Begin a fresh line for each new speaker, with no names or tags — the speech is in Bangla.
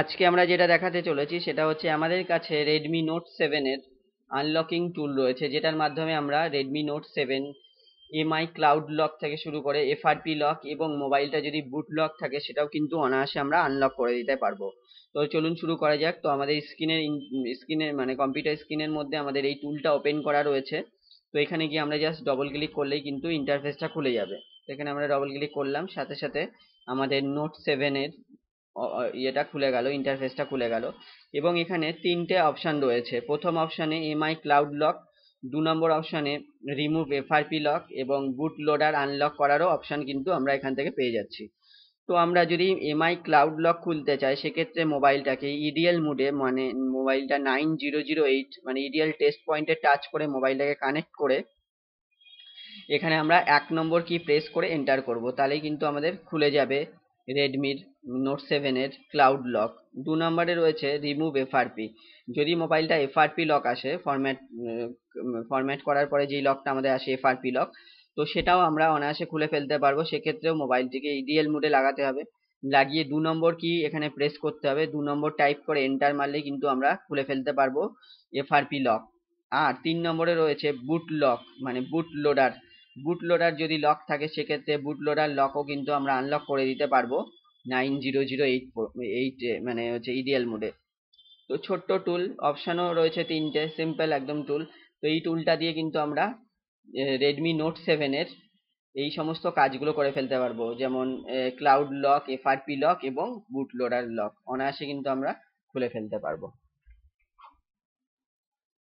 আজকে আমরা যেটা দেখাতে চলেছি সেটা হচ্ছে আমাদের কাছে রেডমি নোট সেভেনের আনলকিং টুল রয়েছে যেটার মাধ্যমে আমরা Redmi note seven Mi cloud lock থেকে শুরু করে এফআরপি লক এবং মোবাইলটা যদি বুট লক থাকে সেটাও কিন্তু অনায়াসে আমরা আনলক করে দিতে পারবো তো চলুন শুরু করা যাক তো আমাদের স্ক্রিনের স্ক্রিনের মানে কম্পিউটার স্ক্রিনের মধ্যে আমাদের এই টুলটা ওপেন করা রয়েছে তো এখানে গিয়ে আমরা জাস্ট ডবল ক্লিক করলেই কিন্তু ইন্টারফেসটা খুলে যাবে এখানে আমরা ডবল ক্লিক করলাম সাথে সাথে আমাদের নোট সেভেনের ইয়েটা খুলে গেল ইন্টারফেসটা খুলে গেল এবং এখানে তিনটে অপশান রয়েছে প্রথম অপশানে এমআই ক্লাউড লক দু নম্বর অপশানে রিমুভ এফআরপি লক এবং বুট লোডার আনলক করারও অপশান কিন্তু আমরা এখান থেকে পেয়ে যাচ্ছি তো আমরা যদি এমআই ক্লাউড লক খুলতে চাই সেক্ষেত্রে মোবাইলটাকে ইডিএল মুডে মানে মোবাইলটা নাইন জিরো জিরো এইট মানে ইডিএল টেস্ট পয়েন্টে টাচ করে মোবাইলটাকে কানেক্ট করে এখানে আমরা এক নম্বর কি প্রেস করে এন্টার করব তাহলেই কিন্তু আমাদের খুলে যাবে রেডমির নোট সেভেনের ক্লাউড লক দু নম্বরে রয়েছে রিমুভ এফআরপি যদি মোবাইলটা এফআরপি লক আসে ফরম্যাট ফরম্যাট করার পরে যেই লকটা আমাদের আসে এফআরপি লক তো সেটাও আমরা অনায়াসে খুলে ফেলতে পারবো সেক্ষেত্রেও মোবাইলটিকে ইডিএল মোডে লাগাতে হবে লাগিয়ে দু নম্বর কি এখানে প্রেস করতে হবে দু নম্বর টাইপ করে এন্টার মারলে কিন্তু আমরা খুলে ফেলতে পারবো এফআরপি লক আর তিন নম্বরে রয়েছে বুট লক মানে বুট লোডার বুট লোডার যদি লক থাকে সেক্ষেত্রে বুট লোডার লকও কিন্তু আমরা আনলক করে দিতে পারবো nine zero zero eight eight মানে হচ্ছে ইডিএল মোডে তো ছোট্ট টুল অপশানও রয়েছে তিনটে সিম্পল একদম টুল তো এই টুলটা দিয়ে কিন্তু আমরা রেডমি নোট সেভেনের এই সমস্ত কাজগুলো করে ফেলতে পারবো যেমন ক্লাউড লক এফআরপি লক এবং বুট লোডার লক অনায়াসে কিন্তু আমরা খুলে ফেলতে পারবো